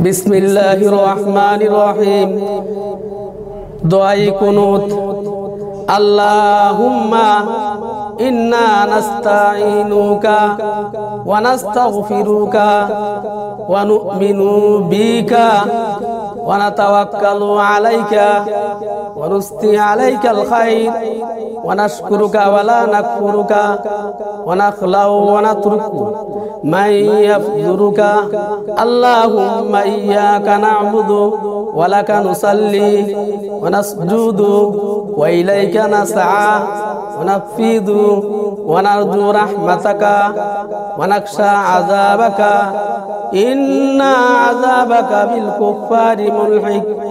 بسم الله الرحمن الرحيم دعائي كنوت اللهم إنا نستعينك ونستغفرك ونؤمن بك ونتوكل عليك ونستي عليك الخير ونشكرك ولا نكفرك ونخلع ونترك من يفجرك اللهم إياك نعبد ولك نصلي ونسجد وإليك نسعى ونفيد ونرجو رحمتك ونخشى عذابك إنا أصابك بالكفار ملحق